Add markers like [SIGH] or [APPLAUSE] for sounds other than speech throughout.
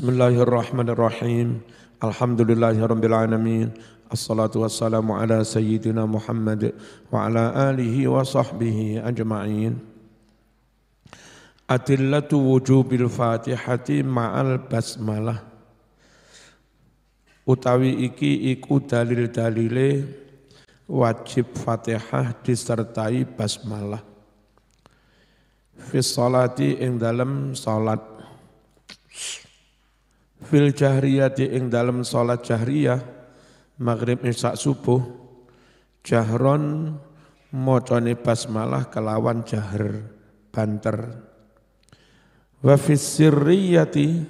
Bismillahirrahmanirrahim. Alhamdulillahirabbil alamin. Assalatu wassalamu ala sayyidina Muhammad wa ala alihi wa sahbihi ajma'in. Adillatu wujubil Fatihati ma'al basmalah. Utawi iki iku dalil-dalile wajib Fatihah disertai basmalah. Fi salati ing dalam salat fil jahriyati ing dalam salat jahriyah maghrib isya subuh jahron mocone basmalah kelawan jahr banter wa fis sirriyati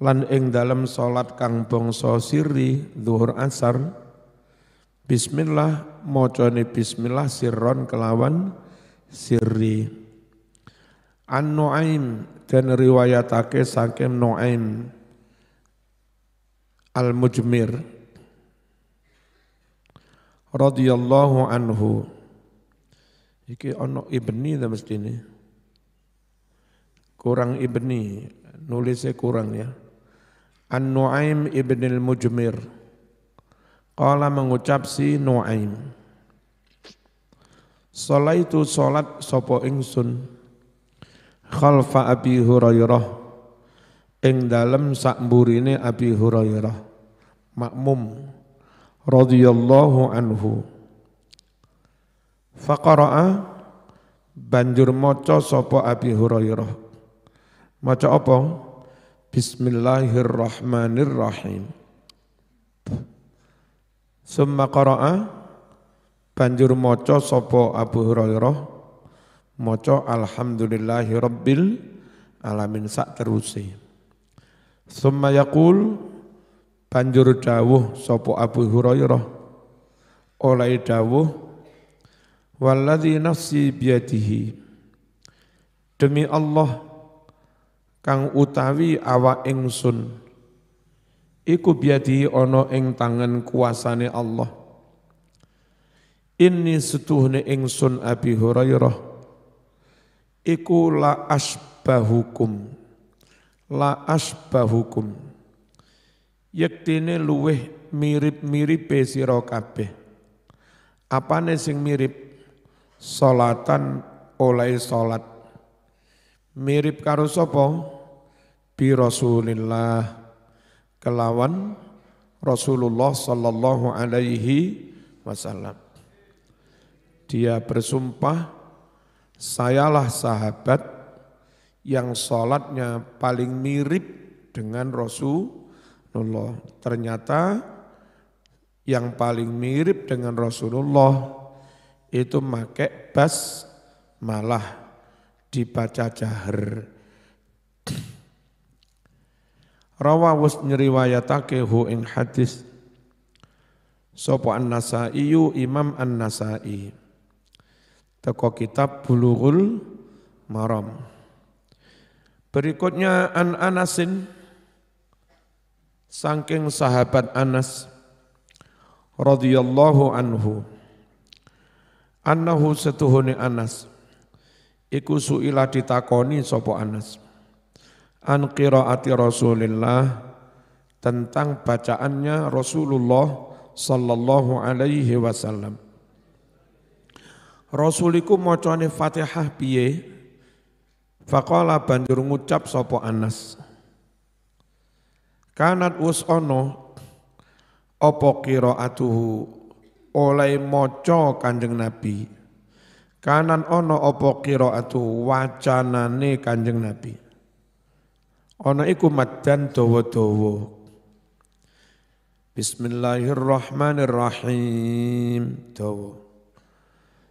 lan ing dalam salat kang bangsa sirri zuhur asar bismillah mocone bismillah sirron kelawan sirri An Nuaim dan riwayatake saking Nuaim Al-Mujmir radhiyallahu anhu. Iki ono ibni ta mesti ini. Kurang ibni, nulisnya kurang ya. An-Nu'aim ibn al-Mujmir. Qala mengucap si Nu'aim. Salaitu salat sapa ingsun khalfa Abi Hurairah ing dalem ini Abi Hurairah makmum radhiyallahu anhu faqara'a banjur maca sapa Abi Hurairah maca apa Bismillahirrahmanirrahim Summa qara'a banjur maca sapa Abu Hurairah maca alhamdulillahirabbil alamin sak terusih Summa yaqul banjur dawuh sopo Abu Hurairah oleh dawuh walladzi nafsi biadihi demi Allah kang utawi awa ingsun iku biadihi ono ing tangan kuasane Allah Ini setuhne ingsun Abi Hurairah iku la asbahukum la asbahukum yektine luweh mirip mirip sira kabeh apane sing mirip salatan oleh salat mirip karo sapa bi rasulillah kelawan Rasulullah sallallahu alaihi wasallam dia bersumpah sayalah sahabat yang sholatnya paling mirip dengan Rasulullah. Ternyata yang paling mirip dengan Rasulullah itu make bas malah dibaca jahar. Rawawus nyeriwayatake hu ing hadis Sopo an nasaiyu Imam An-Nasai Teko kitab Bulughul Maram Berikutnya An Anasin sangking sahabat Anas radhiyallahu anhu annahu setuhuni Anas iku suila ditakoni sopo Anas an qiraati Rasulillah tentang bacaannya Rasulullah sallallahu alaihi wasallam Rasuliku macane Fatihah piye Faqala banjur ngucap sopo Anas. Kanat usono ono kiro atuhu oleh moco Kanjeng Nabi. Kanan ono opo kiro atuhu wacanane Kanjeng Nabi. Ono iku madan dowo dowo. Bismillahirrahmanirrahim. Dowo.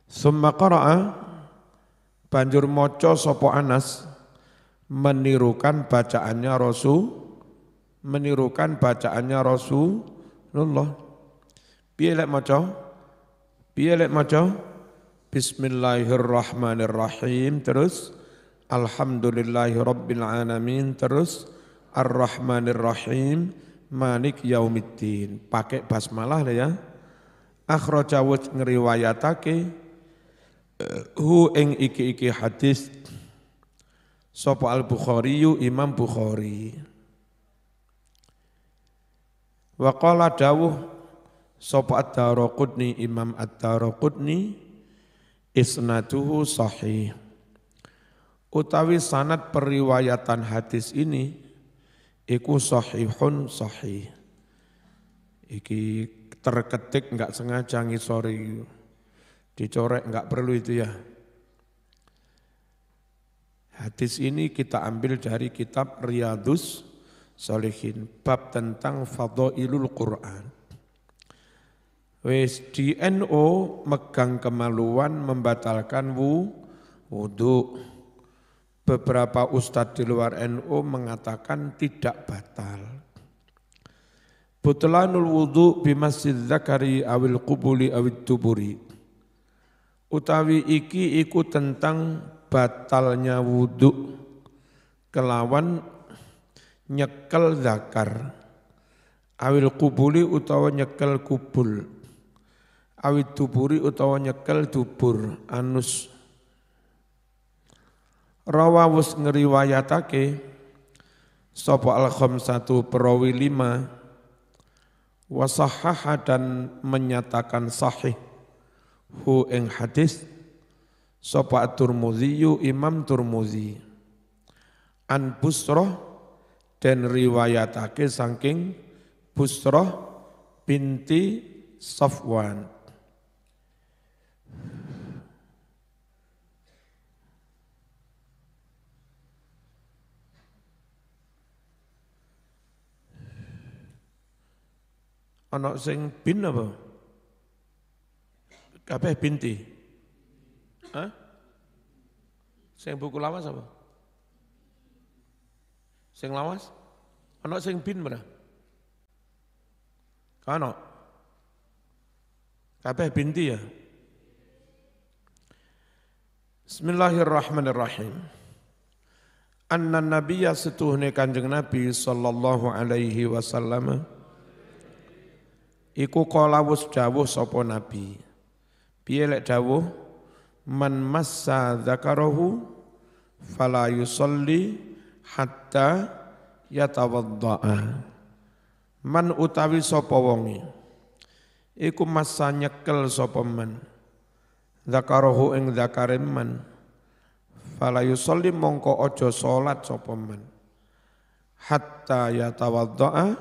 Summa qara'a Banjur moco sopo Anas menirukan bacaannya Rasul menirukan bacaannya Rasulullah. Piye lek maca? Piye lek Bismillahirrahmanirrahim terus Alhamdulillahirabbil terus. terus rahmanirrahim manik Yaumiddin. Pakai basmalah lah ya. Akhraja ngeriwayatake hu ing iki-iki hadis sapa al-Bukhari Imam Bukhari wa qala dawuh sapa ad-Darqutni Imam ad-Darqutni isnaduhu sahih utawi sanad periwayatan hadis ini iku sahihun sahih iki terketik enggak sengaja ngisori dicorek nggak perlu itu ya. Hadis ini kita ambil dari kitab Riyadus Salihin bab tentang fadhailul Quran. Wis di NO megang kemaluan membatalkan wu, wudhu. Beberapa ustadz di luar NO mengatakan tidak batal. Butlanul di Masjid zakari awil kubuli awil tuburi utawi iki iku tentang batalnya wudhu kelawan nyekel zakar awil kubuli utawa nyekel kubul awit duburi utawa nyekel dubur anus rawawus ngeriwayatake sapa al satu perawi lima wasahaha dan menyatakan sahih hu ing hadis sapa Turmuzi Imam Turmuzi an Busrah dan riwayatake saking Busrah binti Safwan anak sing bin apa? Kabeh binti. Hah? Sing buku lawas apa? Sing lawas? Ana sing bin mana? Kano? Kabeh binti ya. Bismillahirrahmanirrahim. Anna Nabiya setuhne kanjeng Nabi sallallahu alaihi wasallam iku kala wis nabi piye lek dawuh man massa dzakarahu fala yusalli hatta yatawaddaa man utawi sapa wonge iku massa nyekel sapa man eng ing dzakare man fala yusalli mongko aja salat sapa man hatta yatawaddaa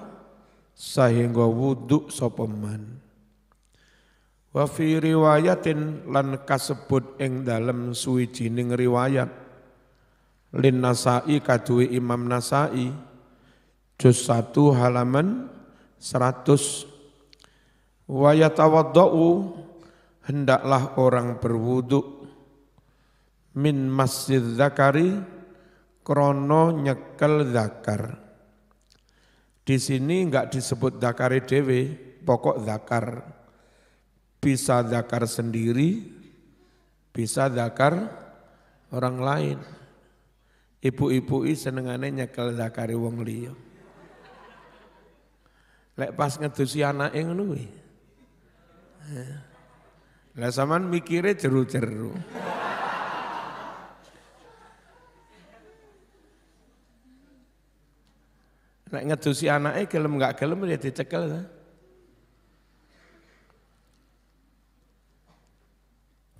sehingga wudhu sapa man Wa fi riwayatin lan kasebut ing dalem suwijining riwayat lin Nasa'i kadui Imam Nasa'i juz 1 halaman 100 wa yatawaddau hendaklah orang berwudu min masjid zakari krono nyekel zakar di sini enggak disebut zakari dewe pokok zakar bisa zakar sendiri, bisa zakar orang lain. Ibu-ibu i senengane nyekel zakari wong liya. Lek pas ngedusi anak yang nuwi. Eh. Lah saman mikire jeru-jeru. Nek ngedusi anaknya gelem gak gelem melihat ya dicekel lah.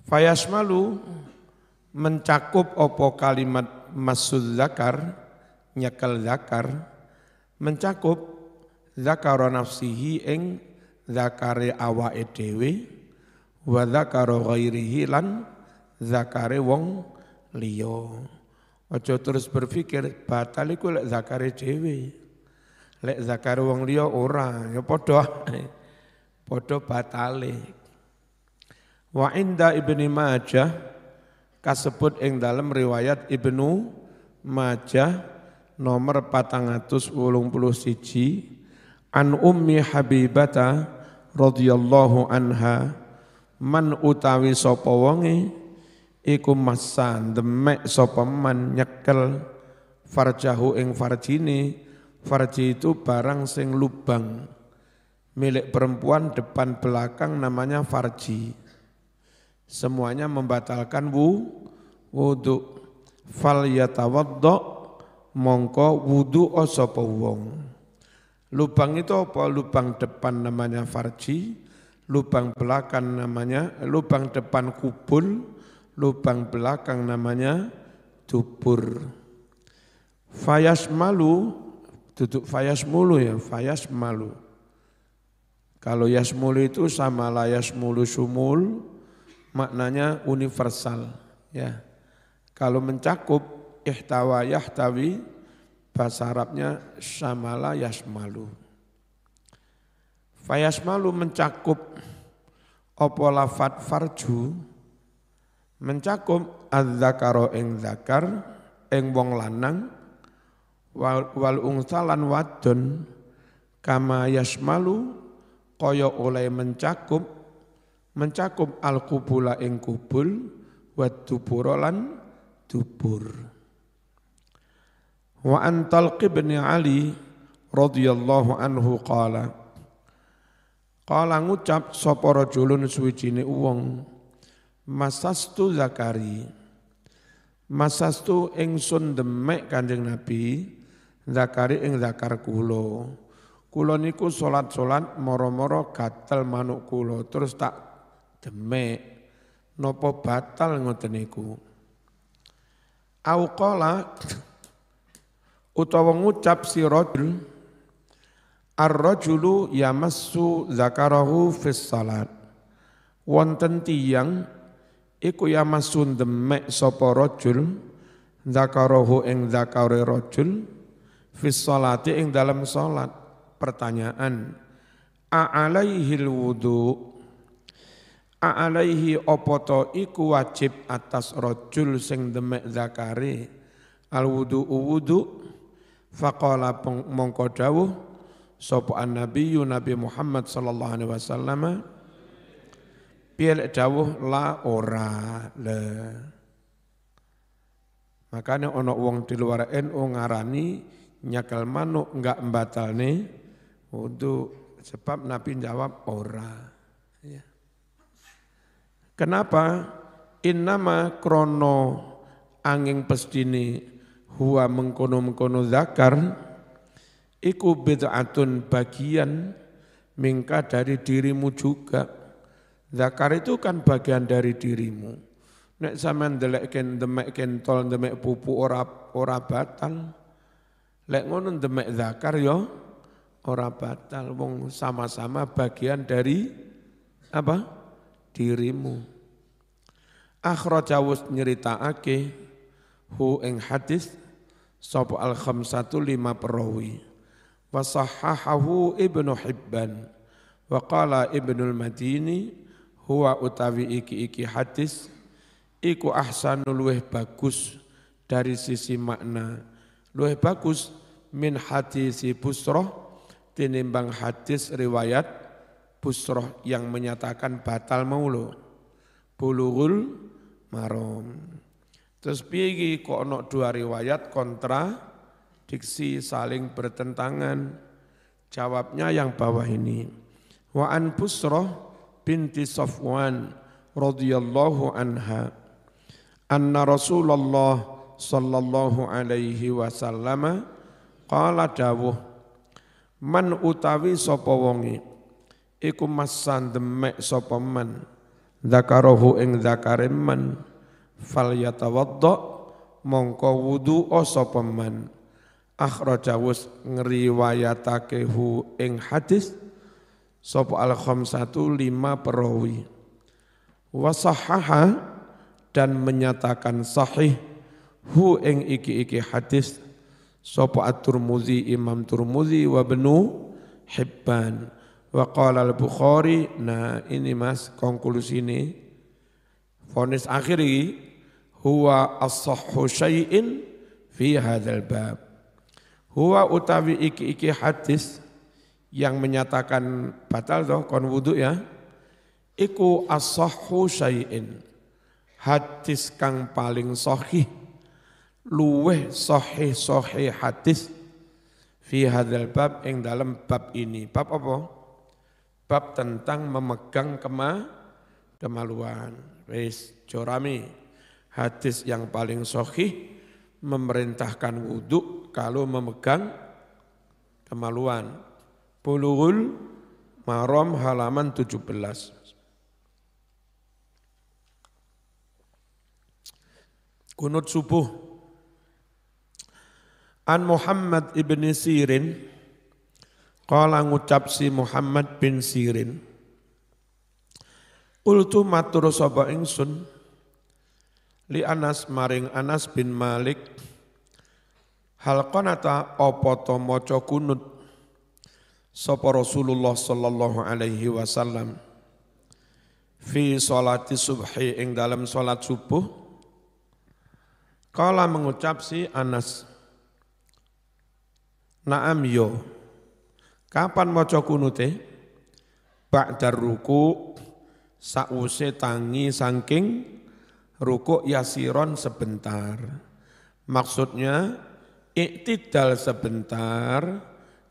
Fayasmalu mencakup opo kalimat masud zakar, nyekel zakar, mencakup zakaro nafsihi ing zakare awa dhewe wa zakaro ghairihi lan zakare wong liyo oco terus berpikir batalikule lek zakare dhewe. Lek zakare wong liyo ora, ya padha. Padha batalik Wa inda Ibni Majah kasebut ing dalam riwayat Ibnu Majah nomor siji an ummi Habibata radhiyallahu anha man utawi sapa wonge iku masan demek sapa man nyekel farjahu ing farjine farji itu barang sing lubang milik perempuan depan belakang namanya farji semuanya membatalkan wu, wudu fal yatawaddo mongko wudu osopo wong lubang itu apa lubang depan namanya farji lubang belakang namanya lubang depan kubul lubang belakang namanya dubur fayas malu duduk fayas mulu ya fayas malu kalau yasmulu itu sama layas mulu sumul maknanya universal ya. Kalau mencakup ihtawa yahtawi bahasa Arabnya syamala yasmalu. Fayasmalu mencakup opo lafat farju mencakup adzakaro ing zakar ing wong lanang wal, wal ungsalan wadon kama yasmalu kaya oleh mencakup mencakup al kubula ing kubul wa tuburolan Wa antal Talq bin Ali radhiyallahu anhu qala Qala ngucap sapa rajulun suwijine wong masastu zakari masastu ingsun demek Kanjeng Nabi zakari ing zakar kula kula niku salat-salat moro-moro gatel manuk kula terus tak demek nopo batal ngoten niku au utawa ngucap si rajul ar-rajulu yamassu zakarahu fis salat wonten tiyang iku yamassu demek sapa rajul zakarahu ing zakare rajul fis salati ing dalam salat pertanyaan a alaihil wudu' alaihi opoto iku wajib atas rojul sing demek zakare al wudu wudu faqala mongko dawuh sapa annabiyyu nabi Muhammad sallallahu alaihi wasallam piye dawuh la ora le makanya ono wong di luar NU ngarani nyakal manuk enggak mbatalne wudu sebab nabi jawab ora Kenapa? Innama krono angin pesdini huwa mengkono-mengkono zakar iku bid'atun bagian mingka dari dirimu juga. Zakar itu kan bagian dari dirimu. Nek sampean ken demek tol demek pupu ora ora batal. Lek ngono demek zakar yo ya, ora batal wong sama-sama bagian dari apa? dirimu akhrajawus nyeritaake hu ing hadis sapa al khamsatu lima perawi wa sahahahu ibnu hibban wa qala madini huwa utawi iki iki hadis iku ahsanul luweh bagus dari sisi makna luweh bagus min hadisi busroh tinimbang hadis riwayat busroh yang menyatakan batal maulo bulughul marom terus piye kok ono dua riwayat kontra diksi saling bertentangan jawabnya yang bawah ini wa an busroh binti Safwan radhiyallahu anha anna Rasulullah sallallahu alaihi wasallam qala dawuh man utawi sapa wonge iku masan demek sapa man dzakarahu ing dzakare man fal yatawaddo mongko wudu sapa man akhraja ngriwayatake hu ing hadis sapa al khamsatu lima perawi wasahaha dan menyatakan sahih hu ing iki-iki hadis sapa at-Tirmidzi Imam Tirmidzi wa Ibnu Hibban Wa qala al-Bukhari, nah ini Mas konklusi ini fonis akhir ini huwa as-sahhu syai'in fi hadzal bab. Huwa utawi iki-iki hadis yang menyatakan batal toh kon wudu ya. Iku as-sahhu syai'in. Hadis kang paling sahih luweh sahih sahih hadis fi hadzal bab ing dalam bab ini. Bab apa? bab tentang memegang kema kemaluan. Wis Jorami hadis yang paling sohih memerintahkan wudhu kalau memegang kemaluan. Bulughul Marom halaman 17. Kunut subuh. An Muhammad ibn Sirin Kala ngucap si Muhammad bin Sirin. Kultu matur sapa ingsun li Anas maring Anas bin Malik hal konata opoto to kunut sapa Rasulullah sallallahu alaihi wasallam fi sholati subhi ing dalam salat subuh kala mengucap si Anas Naam yo Kapan maca kunute? dar ruku sause tangi sangking ruku yasiron sebentar. Maksudnya iktidal sebentar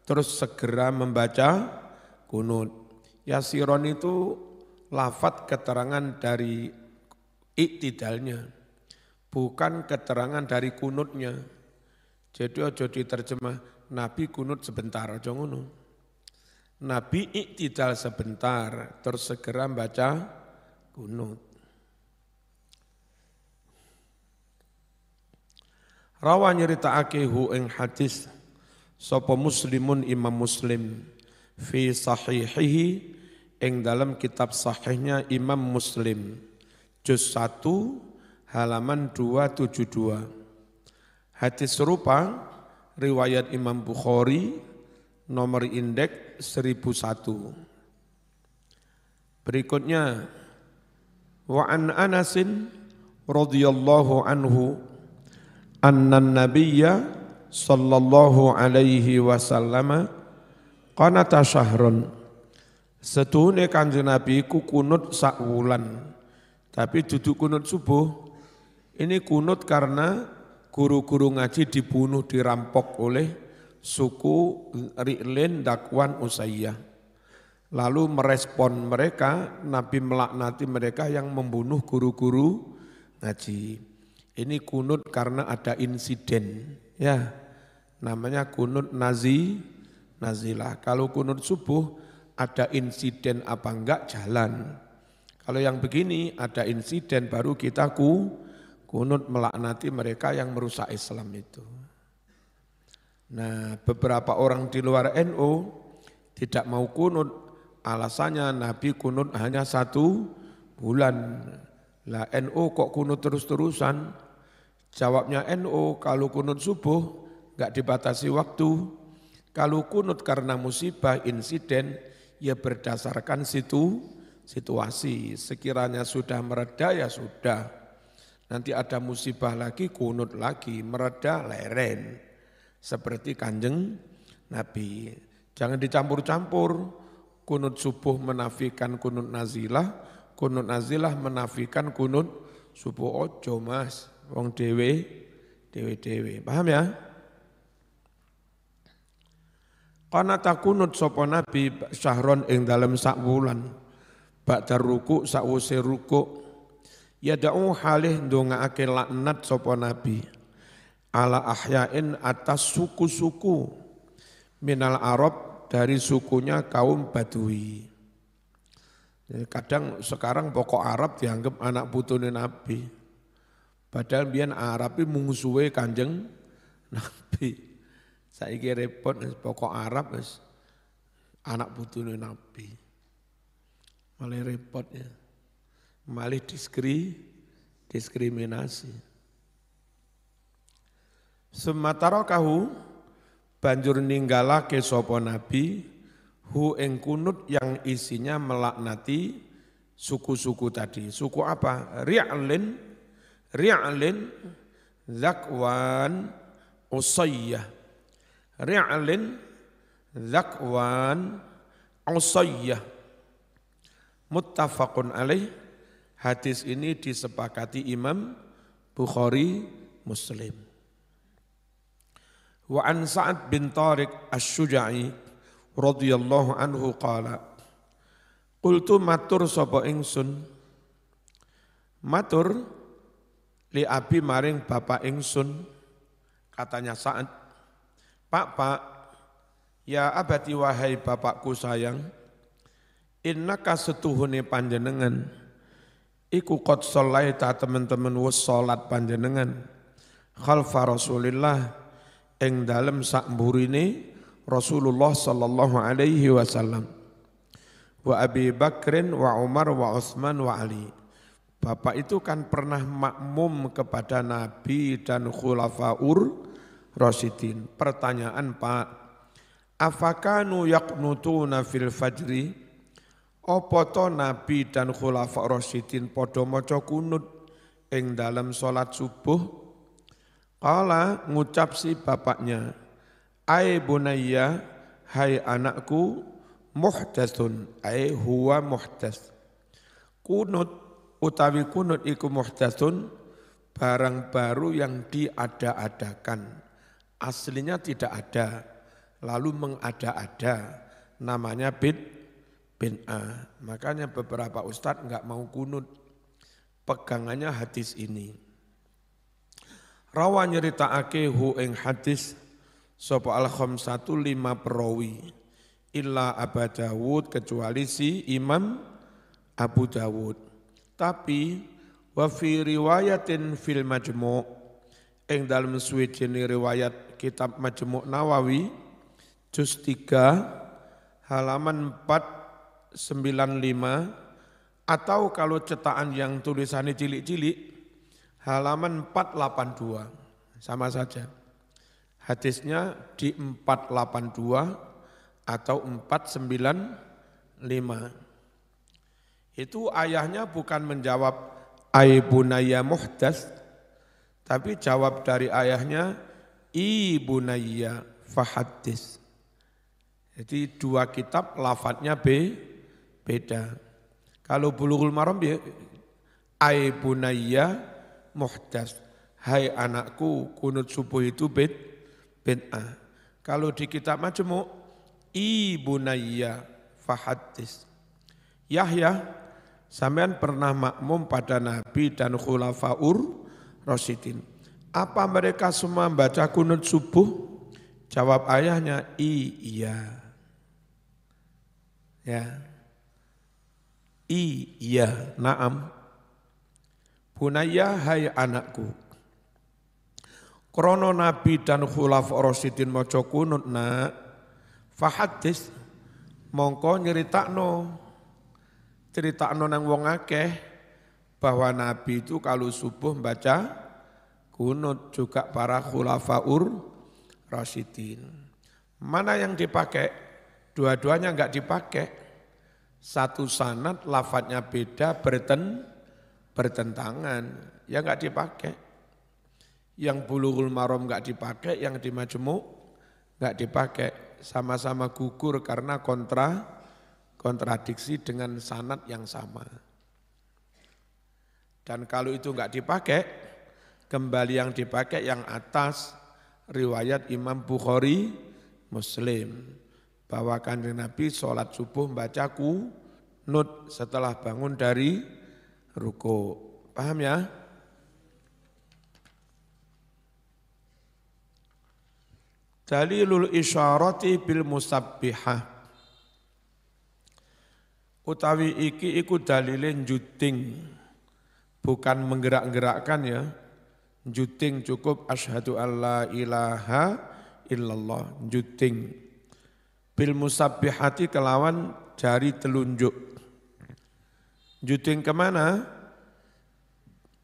terus segera membaca kunut. Yasiron itu lafat keterangan dari iktidalnya bukan keterangan dari kunutnya. Jadi ojo diterjemah Nabi kunut sebentar aja ngono. Nabi iktidal sebentar, terus segera baca kunut. Rawa nyerita akihu ing hadis Sopo muslimun imam muslim Fi sahihihi ing dalam kitab sahihnya imam muslim Juz 1 halaman 272 Hadis serupa riwayat Imam Bukhari nomor indeks 1001. Berikutnya wa an Anasin radhiyallahu anhu anna nabiyya sallallahu alaihi wasallam qanata syahrun setune kanjeng nabi ku kunut sak wulan tapi duduk kunut subuh ini kunut karena guru-guru ngaji dibunuh dirampok oleh suku Ri'lin Dakwan Usayyah. Lalu merespon mereka, Nabi melaknati mereka yang membunuh guru-guru ngaji. Ini kunut karena ada insiden, ya. Namanya kunut nazi, nazilah. Kalau kunut subuh ada insiden apa enggak jalan. Kalau yang begini ada insiden baru kita ku kunut melaknati mereka yang merusak Islam itu. Nah beberapa orang di luar NU NO tidak mau kunut, alasannya Nabi kunut hanya satu bulan. Lah NU NO kok kunut terus-terusan? Jawabnya NU NO, kalau kunut subuh nggak dibatasi waktu. Kalau kunut karena musibah, insiden, ya berdasarkan situ situasi. Sekiranya sudah mereda ya sudah. Nanti ada musibah lagi, kunut lagi, mereda leren seperti kanjeng Nabi. Jangan dicampur-campur, kunut subuh menafikan kunut nazilah, kunut nazilah menafikan kunut subuh ojo mas, wong dewe, dewe-dewe. Paham ya? Karena tak kunut sopo nabi syahron ing dalam sak bulan Ba'dar ruku sakwuse ruku. Ya da'u halih ndongaake laknat sopo nabi ala ahyain atas suku-suku minal Arab dari sukunya kaum Badui. kadang sekarang pokok Arab dianggap anak putune Nabi. Padahal biar Arab itu mengusui kanjeng Nabi. Saya kira repot pokok Arab anak putune Nabi. Malah repotnya. Malah diskri, diskriminasi. Sumatarokahu banjur ninggalake sopo nabi hu ing kunut yang isinya melaknati suku-suku tadi. Suku apa? Ri'alin, Ri'alin, Zakwan, Usayyah. Ri'alin, Zakwan, Usayyah. Muttafaqun alaih. Hadis ini disepakati Imam Bukhari Muslim. Wa an Sa'ad bin Tariq Asy-Syuja'i radhiyallahu anhu qala Qultu matur sapa ingsun Matur li abi maring bapak ingsun katanya Sa'ad Pak Pak ya abati wahai bapakku sayang innaka setuhune panjenengan iku qad sholaita teman-teman wis salat panjenengan khalfa Rasulillah ing dalam sak ini Rasulullah sallallahu alaihi wasallam wa Abi Bakrin wa Umar wa Utsman wa Ali Bapak itu kan pernah makmum kepada Nabi dan khulafaur Rasidin. Pertanyaan Pak, afakanu yaknutuna fil fajri? Apa to Nabi dan khulafa Rasidin podo maca kunut ing dalam salat subuh? Kala ngucap si bapaknya, Ay bunayya, hai anakku, muhdasun, ay huwa muhdas." Kunut utawi kunut iku muhdasun, barang baru yang diada-adakan. Aslinya tidak ada, lalu mengada-ada. Namanya bin, bin A. Makanya beberapa ustadz nggak mau kunut. Pegangannya hadis ini. Rawa nyeritakake hu ing hadis Sopo al satu lima perawi illa Abu Dawud kecuali si Imam Abu Dawud. Tapi wa fi riwayatin fil majemuk ing dalam jenis riwayat kitab majemuk Nawawi juz 3 halaman 495 atau kalau cetakan yang tulisannya cilik-cilik halaman 482. Sama saja. Hadisnya di 482 atau 495. Itu ayahnya bukan menjawab aibunaya muhdas, tapi jawab dari ayahnya ibunaya fahadis. Jadi dua kitab lafadznya B, beda. Kalau bulughul maram ya aibunaya muhdas. Hai anakku, kunut subuh itu bid bid'ah. Kalau di kitab ibu naya fahadis. Yahya, sampean pernah makmum pada Nabi dan khulafaur rosidin. Apa mereka semua baca kunut subuh? Jawab ayahnya, iya. Ya. Iya, naam. Bunaya hai anakku. Krono Nabi dan khulaf Rasidin mojo kunut nak, fahadis mongko nyeritakno ceritakno nang wong akeh bahwa Nabi itu kalau subuh baca kunut juga para khulafaur rasidin. Mana yang dipakai? Dua-duanya enggak dipakai. Satu sanat lafadnya beda berten bertentangan, ya nggak dipakai. Yang bulughul marom nggak dipakai, yang di majmu nggak dipakai. Sama-sama gugur karena kontra kontradiksi dengan sanat yang sama. Dan kalau itu nggak dipakai, kembali yang dipakai yang atas riwayat Imam Bukhari Muslim bahwa kanjeng Nabi sholat subuh baca kunut setelah bangun dari ruko. Paham ya? Dalilul isyarati bil musabbihah. Utawi iki iku dalile juting. Bukan menggerak-gerakkan ya. Juting cukup asyhadu alla ilaha illallah. Juting. Bil musabbihati kelawan jari telunjuk. Juting kemana?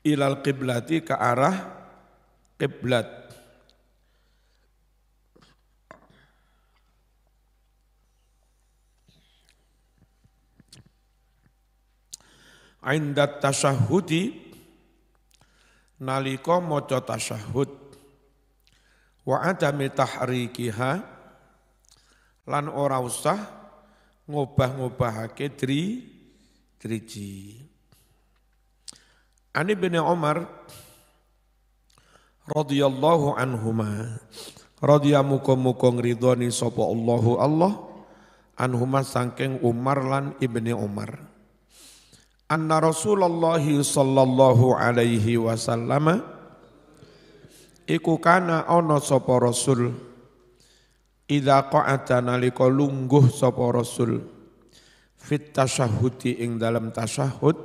Ilal kiblati ke arah kiblat. Aindat tasahudi naliko maca tasahud wa adami tahrikiha lan ora usah ngobah-ngobahake diri Triji. Ani bin Umar radhiyallahu anhuma radhiya muka-muka kongridoni sopo Allahu Allah anhuma saking Umar lan Ibni Umar anna Rasulullah sallallahu alaihi wasallam ikukana kana ana sapa rasul idza qa'ata nalika lungguh sopo rasul fit tasahudi ing dalam tasahud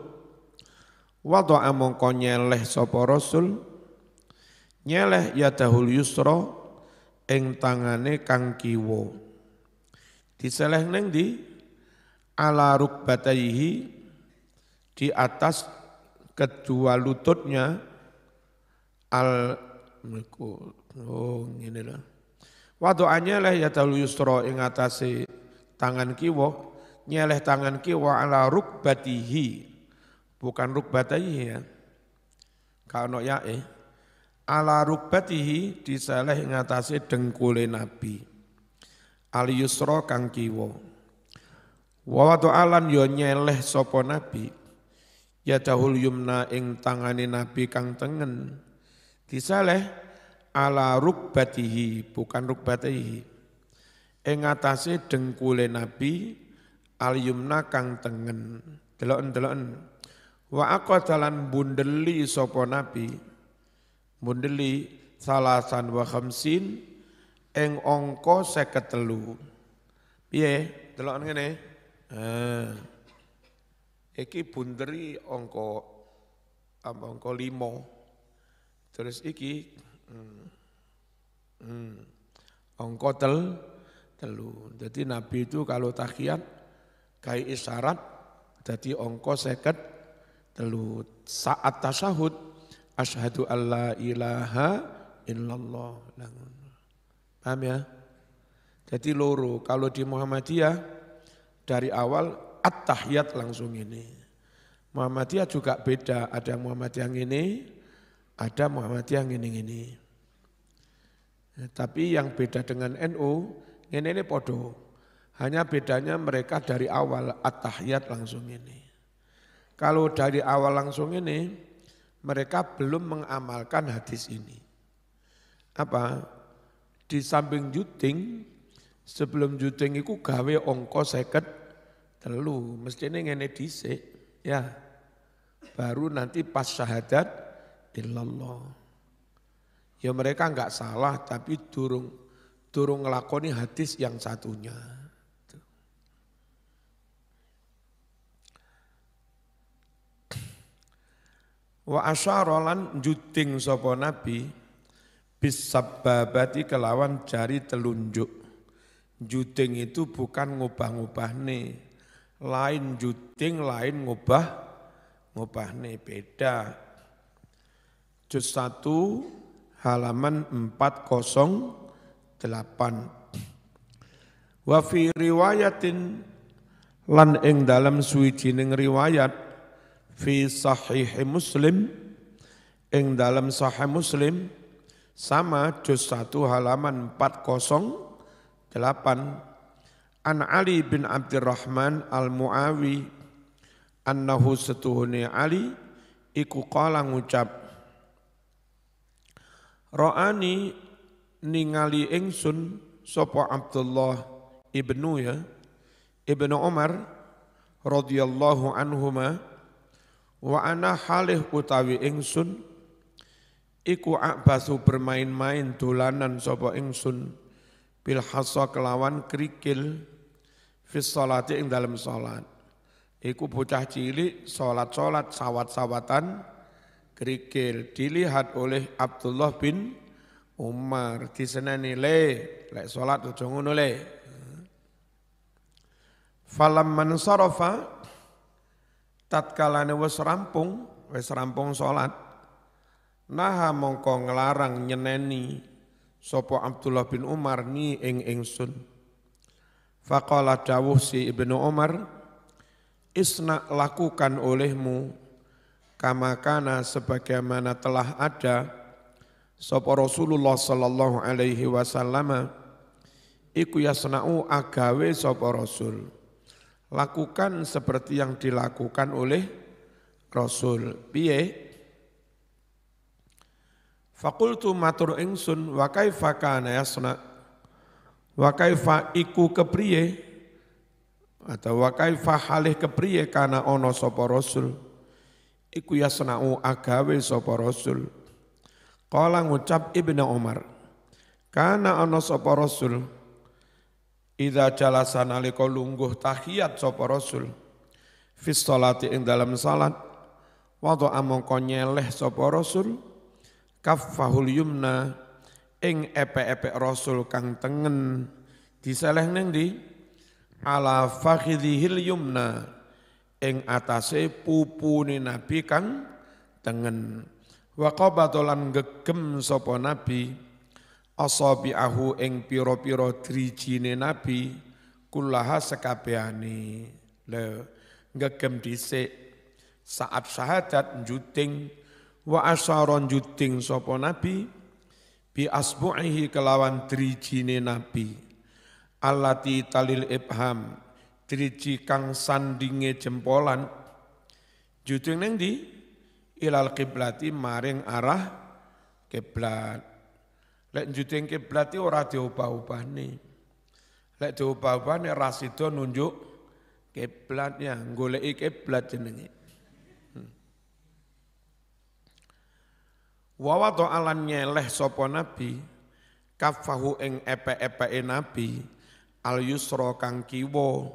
wada'a mongko nyeleh sopo rasul nyeleh yadahul yusro ing tangane kang kiwo. diseleh neng di ala rukbataihi di atas kedua lututnya al oh ngene lah wadoannya lah yadahul yusro ing atase tangan kiwo nyeleh tangan ki wa ala rukbatihi bukan rukbatihi ya kalau ya eh ala rukbatihi diseleh ngatasi dengkule nabi al yusro kang kiwo wa alan yo nyeleh sopo nabi ya dahul yumna ing tangane nabi kang tengen diseleh ala rukbatihi bukan rukbatihi ing atase dengkule nabi yumna kang tengen telon-telon. wa aku jalan bundeli sopo nabi bundeli salasan wa khamsin eng angka seketelu. piye deloken ngene Eki eh. iki bunderi apa onko limo. terus iki hmm, hmm, tel telu jadi nabi itu kalau tahiyat Kai isyarat jadi ongko seket telu saat tasahud asyhadu alla ilaha illallah Paham ya? Jadi loro kalau di Muhammadiyah dari awal at-tahiyat langsung ini. Muhammadiyah juga beda, ada Muhammadiyah ini, ada Muhammadiyah ini-ini. Tapi yang beda dengan NU, ini ini podo. Hanya bedanya mereka dari awal at-tahiyat langsung ini. Kalau dari awal langsung ini, mereka belum mengamalkan hadis ini. Apa? Di samping juting, sebelum juting itu gawe ongko seket telu. Mesti ini ngene disik, ya. Baru nanti pas syahadat illallah. Ya mereka enggak salah tapi durung durung ngelakoni hadis yang satunya. Wa asyarolan juting sopo nabi bisababati kelawan jari telunjuk. Juting itu bukan ngubah-ngubah nih. Lain juting, lain ngubah, ngubah nih, beda. Juz 1 halaman 408. Wa fi riwayatin lan ing dalam suwijining riwayat fi sahih Muslim ing dalam sahih Muslim sama juz 1 halaman 408 An Ali bin Abdurrahman Al-Muawi annahu setuhune Ali iku kala ngucap Ra'ani ningali ingsun sapa Abdullah ibnu ya Ibnu Umar radhiyallahu anhumah Wa ana halih utawi ingsun iku akbasu bermain-main dolanan sapa ingsun bil hasa kelawan krikil, fis salati ing dalam salat. Iku bocah cilik salat-salat sawat-sawatan krikil dilihat oleh Abdullah bin Umar diseneni le lek salat aja ngono le. Falam man sarafa tatkalane wis rampung, wis rampung salat, naha mongko ngelarang nyeneni sapa Abdullah bin Umar ni ing ingsun. Faqala dawuh si Ibnu Umar, isna lakukan olehmu kamakana sebagaimana telah ada sapa Rasulullah sallallahu alaihi wasallam iku yasna'u agawe sapa Rasul lakukan seperti yang dilakukan oleh Rasul. Piye? Fakultu matur ingsun wa kaifa kana yasna wa kaifa iku kepriye atau wa kaifa halih kepriye kana ono sapa Rasul iku yasna'u agawe sapa Rasul. Kala ngucap Ibnu Umar, kana ono sapa Rasul Ida jalasan nalika lungguh tahiyat sapa Rasul fi sholati ing dalam salat Wato among nyeleh sapa Rasul kaffahul yumna ing epe-epe Rasul kang tengen diseleh neng di ala fakhidhil yumna ing atase pupune Nabi kang tengen wa qabatalan gegem sapa Nabi asabi'ahu ing pira-pira drijine nabi kullaha kapeani le ngegem dhisik saat syahadat juting wa asharon juting sapa nabi bi asbu'ihi kelawan drijine nabi allati talil ibham driji kang sandinge jempolan juting neng di ilal kiblati maring arah kiblat Lek njuding kiblat iki ora diubah-ubahne. Lek diubah-ubahne rasido nunjuk kiblatnya, golek kiblat jenenge. Hmm. Wa wada alan nyeleh sapa nabi kafahu ing epe epe nabi al yusra kang kiwa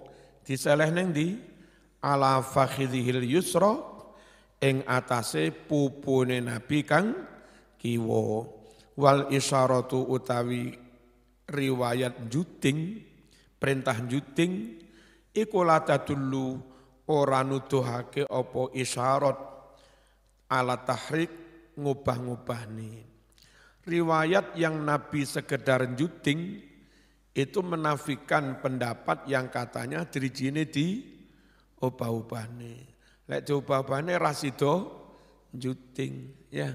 diseleh ning di ala fakhidhil yusra ing atase pupune nabi kang kiwa wal isyaratu utawi riwayat juting perintah juting iku dulu ora nuduhake apa isyarat ala tahrik ngubah-ngubah nih. Riwayat yang Nabi sekedar juting itu menafikan pendapat yang katanya jini di obah nih Lek diubah-ubah nih rasido juting ya.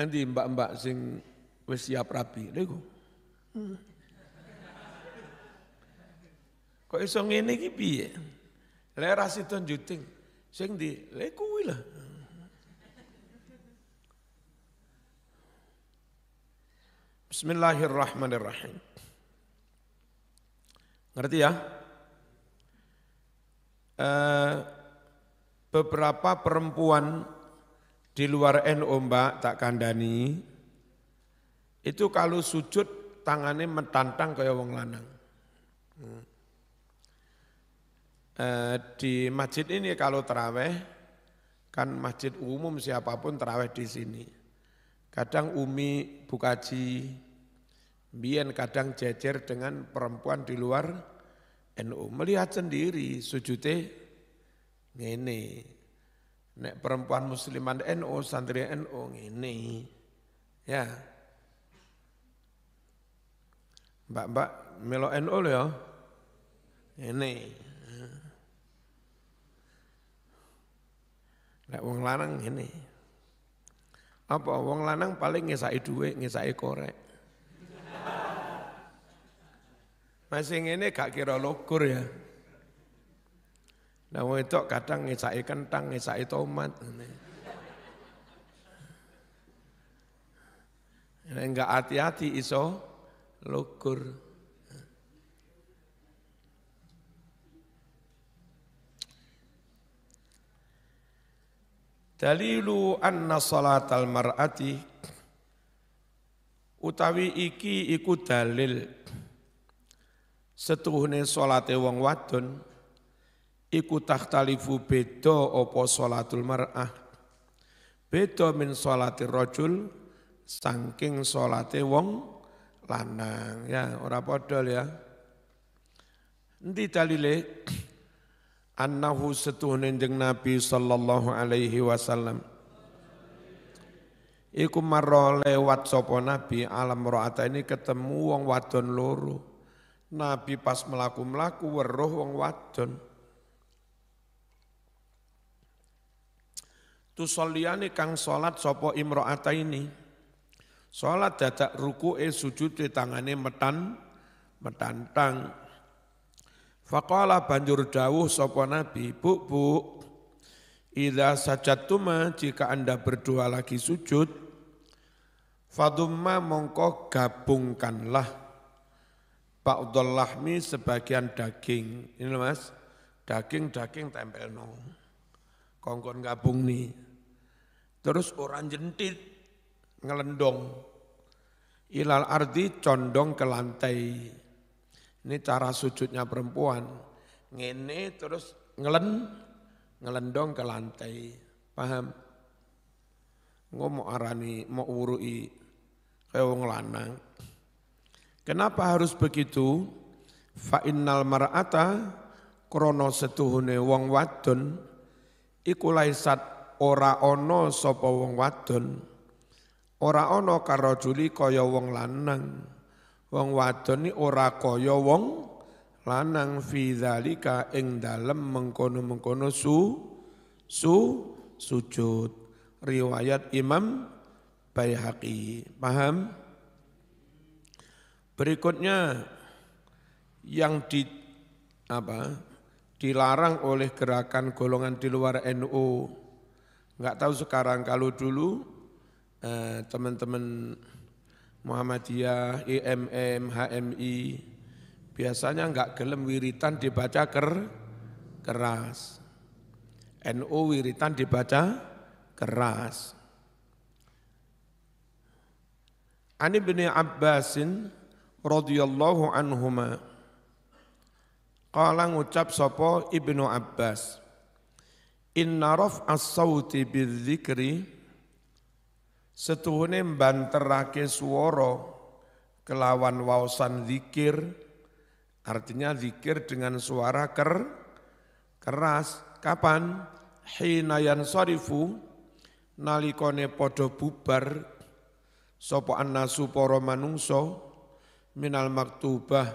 Nanti mbak-mbak sing wis siap rapi. Lego. hmm. Kok iso ngene iki piye? Lek ra siton juting sing di lek kuwi lah. Bismillahirrahmanirrahim. Ngerti ya? Eh, beberapa perempuan di luar NU mbak tak kandani itu kalau sujud tangannya mentantang kayak wong lanang. Hmm. Eh, di masjid ini kalau teraweh kan masjid umum siapapun teraweh di sini. Kadang umi bukaji, bian kadang jejer dengan perempuan di luar NU melihat sendiri sujudnya ngene. Nek perempuan musliman NU, santri NU ini. Ya. Mbak-mbak melo NU loh ya. Ini. Nek wong lanang ini. Apa wong lanang paling ngesai duit, ngesai korek. Masih ini gak kira lokur ya. Nah wong itu kadang tang kentang, i tomat. Nah, enggak hati-hati iso lukur. Dalilu anna salatal mar'ati utawi iki iku dalil setuhne salate wong wadon iku takhtalifu beda apa salatul mar'ah beda min salati rajul saking salate wong lanang ya ora padha ya endi dalile [CLEARS THROAT] annahu setuhne jeneng nabi sallallahu alaihi wasallam iku marra lewat sapa nabi alam ra'ata ini ketemu wong wadon loro nabi pas melaku-melaku weruh wong wadon Tu soliani kang salat sapa ini Salat dadak e sujud di tangane metan metantang. Fakola banjur dawuh sopo Nabi, "Bu, Bu, idza tuma jika Anda berdua lagi sujud, fadumma mongko gabungkanlah pak lahmi sebagian daging." Ini Mas, daging-daging tempel no. Kongkon gabung nih. Terus orang jentit ngelendong. Ilal ardi condong ke lantai. Ini cara sujudnya perempuan. Ngene terus ngelen ngelendong ke lantai. Paham? Ngomong arani mau urui kayak wong lanang. Kenapa harus begitu? Fa innal mar'ata krono setuhune wong wadon iku laisat ora ana sapa wong wadon ora ana juli kaya wong lanang wong wadon ni ora kaya wong lanang fi zalika ing dalem mengkono-mengkono su su sujud riwayat Imam Baihaqi paham berikutnya yang di apa dilarang oleh gerakan golongan di luar NU NO, Enggak tahu sekarang kalau dulu eh, teman-teman eh, Muhammadiyah, IMM, HMI biasanya enggak gelem wiritan dibaca ker keras. NU NO wiritan dibaca keras. Ani bin Abbasin radhiyallahu anhuma. Qala ngucap Sopo Ibnu Abbas. Inna raf'as sauti bidzikri setuhune banterake suworo kelawan waosan zikir artinya zikir dengan suara ker keras kapan hina yansarifu nalikane podo bubar sapa annasu para manungsa minal maktubah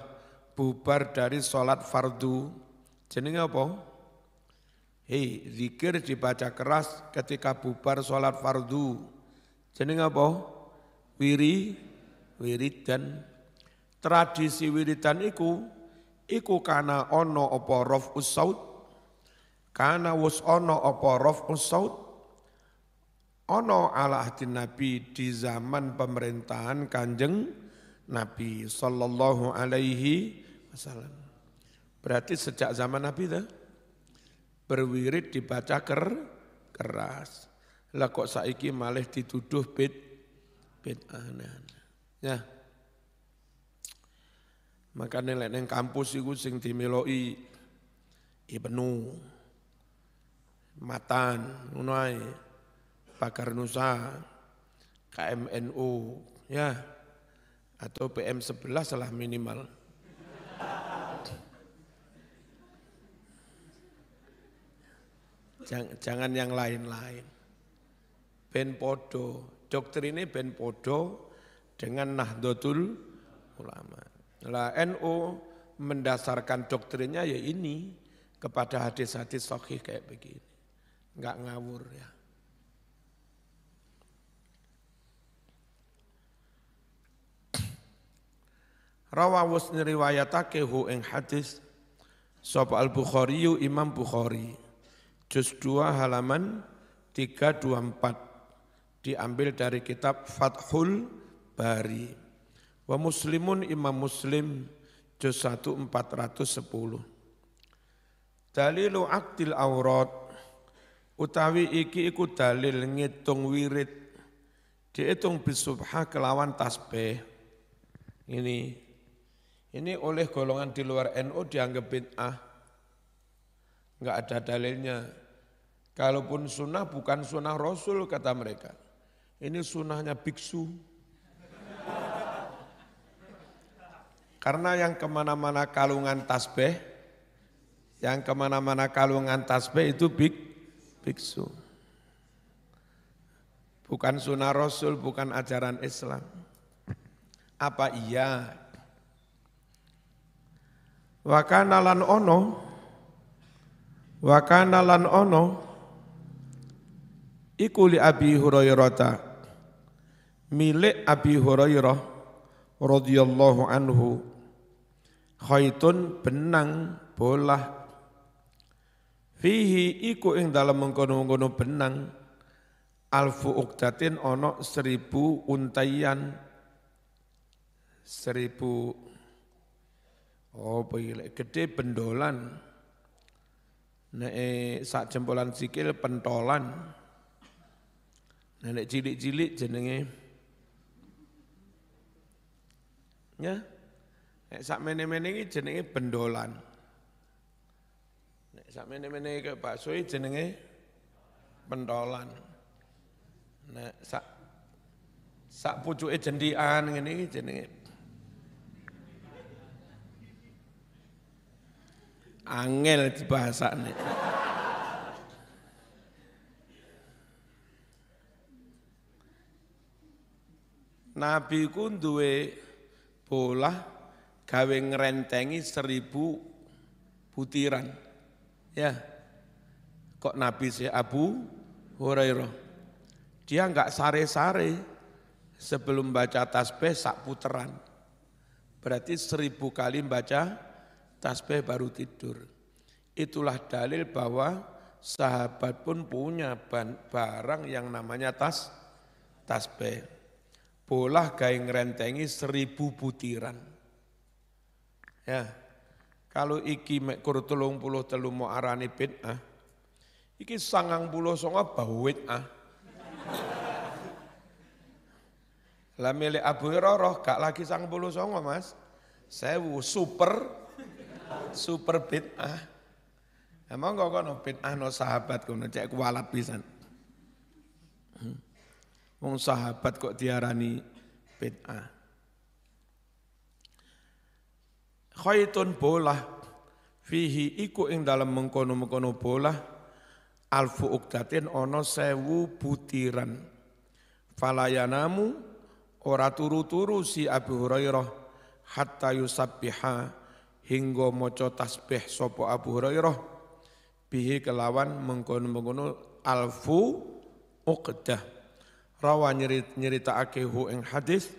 bubar dari salat fardu jenenge apa Hei, zikir dibaca keras ketika bubar sholat fardu. Jeneng apa? Wiri, wiridan. Tradisi wiridan iku, iku karena ono apa rof usaut. kana was ono apa rof usaut. ono ala ahdin Nabi di zaman pemerintahan kanjeng Nabi Sallallahu Alaihi Wasallam. Berarti sejak zaman Nabi dah berwirid dibaca ker, keras. Lah kok saiki malih dituduh bid bid anan. Ah, nah. Ya. Nah. maka nilai neng kampus iku sing dimeloi Ibnu ya Matan, Unai, Pakar Nusa, KMNU, ya atau PM 11 salah minimal. jangan, jangan yang lain-lain. Ben podo, doktrinnya ini ben podo dengan Nahdlatul Ulama. Lah NU mendasarkan doktrinnya ya ini kepada hadis-hadis sahih kayak begini. Enggak ngawur ya. Rawawus niriwayatake hu ing hadis Sob Al Bukhari Imam Bukhari juz 2 halaman 324 diambil dari kitab Fathul Bari. Wa Muslimun Imam Muslim juz 1 410. Dalilu aktil aurat utawi iki iku dalil ngitung wirid diitung bisubha kelawan tasbih. Ini ini oleh golongan di luar NU NO dianggap bid'ah. Enggak ada dalilnya. Kalaupun sunnah bukan sunnah Rasul kata mereka. Ini sunnahnya biksu. Karena yang kemana-mana kalungan tasbih, yang kemana-mana kalungan tasbih itu bik, biksu. Bukan sunnah Rasul, bukan ajaran Islam. Apa iya? Wakanalan ono, Wakana lan ono iku li Abi Hurairah milik Abi Hurairah radhiyallahu anhu khaitun benang bolah, fihi iku ing dalam mengkono-mengkono benang alfu uqdatin ono seribu untayan seribu oh gede bendolan Nek eh, sak jempolan sikil pentolan. Nek cilik-cilik jenenge Ya. Nek sak mene-mene iki jenenge bendolan. Nek sak mene-mene ke Pak iki jenenge pentolan. Nek sak sak pucuke jendian ngene iki jenenge Angel di ini. Nabi ku duwe bola gawe ngerentengi seribu butiran. Ya. Kok Nabi si Abu Hurairah. Dia enggak sare-sare sebelum baca tasbih sak puteran. Berarti seribu kali baca tasbih baru tidur. Itulah dalil bahwa sahabat pun punya barang yang namanya tas tasbih. Bolah gaing rentengi seribu butiran. Ya, kalau iki mekur telung puluh telu mau arani bid'ah, iki sangang puluh songo bawit ah. Lah milik Abu roh gak lagi sang puluh songo mas, sewu super super bid'ah. Emang ya, kok kono bid'ah no sahabat kono cek kualat pisan. Hmm. Wong sahabat kok diarani bid'ah. Khaitun bola, fihi iku ing dalam mengkono-mengkono bola, alfu uktatin ono sewu butiran. Falayanamu ora turu-turu si Abu Hurairah hatta yusabbiha hingga maca tasbih sopo Abu Hurairah bihi kelawan mengkono-mengkono alfu uqdah rawa nyerit nyerita akehu ing hadis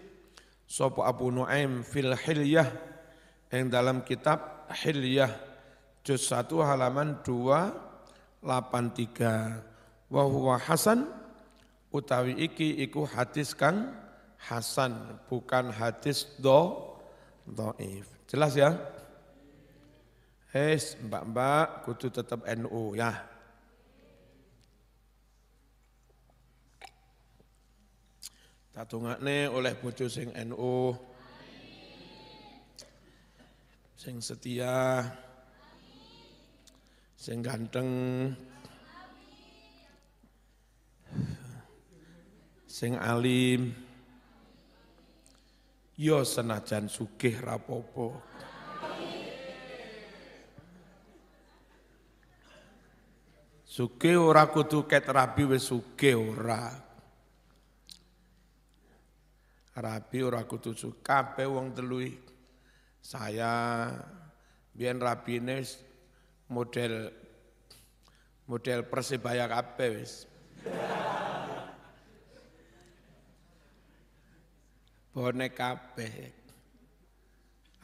sopo Abu Nuaim fil hilyah yang dalam kitab hilyah juz 1 halaman 283 wa huwa hasan utawi iki iku hadis kang hasan bukan hadis do doif. jelas ya Es mbak-mbak kudu tetap NU ya. Tak oleh bojo sing NU. Sing setia. Sing ganteng. Sing alim. Yo senajan sugih rapopo. Suge ora kudu ket rabi wis suge ora. Rabi ora kudu su kabeh wong telui saya biyen rabine model model persebaya kape wis. Bonek kape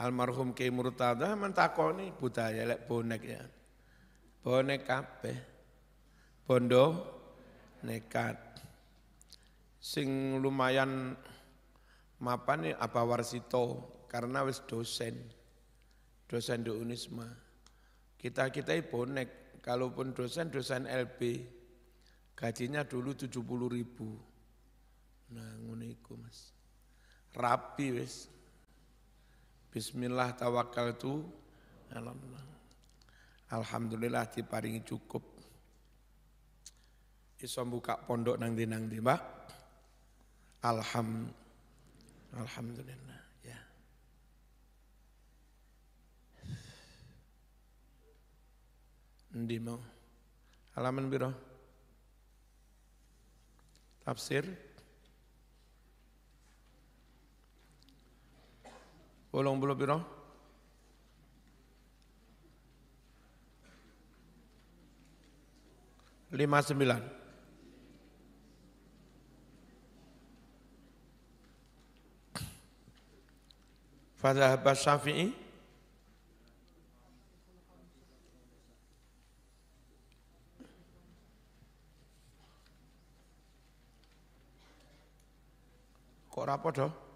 Almarhum Ki Murtada mentakoni budaya lek bonek ya. Bonek kape bondo nekat. Sing lumayan mapan nih ya, apa warsito karena wis dosen. Dosen di Unisma. Kita-kita bonek, kalaupun dosen, dosen LB. Gajinya dulu tujuh puluh ribu. Nah, nguniku mas. Rapi wis. Bismillah tawakal tu. Alhamdulillah diparingi cukup iso buka pondok nang di nang di mbah. Alham, alhamdulillah. Ya. di mau halaman biro tafsir bolong bolong biro lima sembilan Fadhahaba Syafi'i Kok dong?